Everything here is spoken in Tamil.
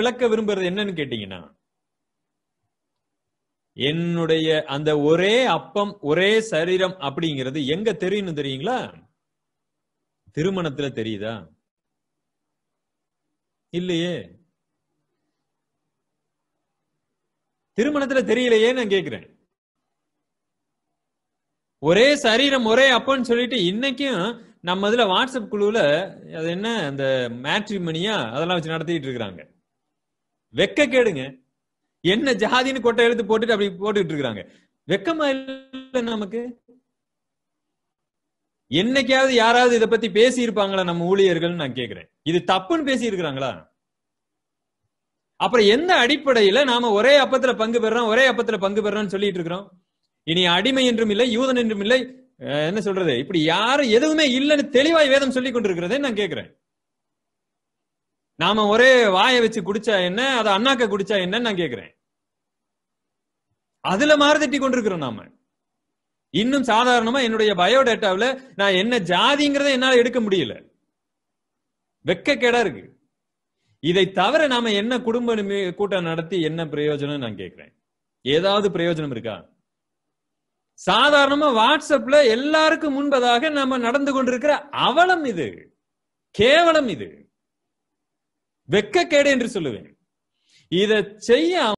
விளக்க விரும்புறது என்னன்னு கேட்டீங்கன்னா என்னுடைய அந்த ஒரே அப்பம் ஒரே சரீரம் அப்படிங்கிறது எங்க தெரியும் தெரியுங்களா திருமணத்துல தெரியுதா இல்லையே திருமணத்துல தெரியலையே நான் கேக்குறேன் ஒரே சரீரம் ஒரே அப்பன்னு சொல்லிட்டு இன்னைக்கும் நம்ம இதுல வாட்ஸ்அப் குழுவுல அது என்ன அந்த மேட்ரிமணியா அதெல்லாம் வச்சு நடத்திட்டு இருக்கிறாங்க வெக்க கேடுங்க என்ன ஜாதின்னு கொட்டை எழுத்து போட்டுட்டு அப்படி போட்டுட்டு இருக்கிறாங்க வெக்கமா இல்ல நமக்கு என்னைக்காவது யாராவது இதை பத்தி பேசி இருப்பாங்களா நம்ம ஊழியர்கள் நான் கேக்குறேன் இது தப்புன்னு பேசி இருக்கிறாங்களா அப்புறம் எந்த அடிப்படையில நாம ஒரே அப்பத்துல பங்கு பெறோம் ஒரே அப்பத்துல பங்கு பெறோம்னு சொல்லிட்டு இருக்கிறோம் இனி அடிமை என்றும் இல்லை யூதன் என்றும் இல்லை என்ன சொல்றது இப்படி யாரும் எதுவுமே இல்லைன்னு தெளிவாய் வேதம் சொல்லி கொண்டிருக்கிறதே நான் கேக்குறேன் நாம ஒரே வாயை வச்சு குடிச்சா என்ன அதை அண்ணாக்க குடிச்சா என்னன்னு நான் கேக்குறேன் அதுல மாறுதட்டி கொண்டிருக்கிறோம் நாம இன்னும் சாதாரணமா என்னுடைய பயோடேட்டாவில நான் என்ன ஜாதிங்கிறத என்னால எடுக்க முடியல கேடா இருக்கு இதை தவிர நாம என்ன குடும்ப கூட்டம் நடத்தி என்ன பிரயோஜனம் நான் கேக்குறேன் ஏதாவது பிரயோஜனம் இருக்கா சாதாரணமா வாட்ஸ்அப்ல எல்லாருக்கும் முன்பதாக நம்ம நடந்து கொண்டிருக்கிற அவலம் இது கேவலம் இது வெக்கக்கேடு என்று சொல்லுவேன் இதை செய்ய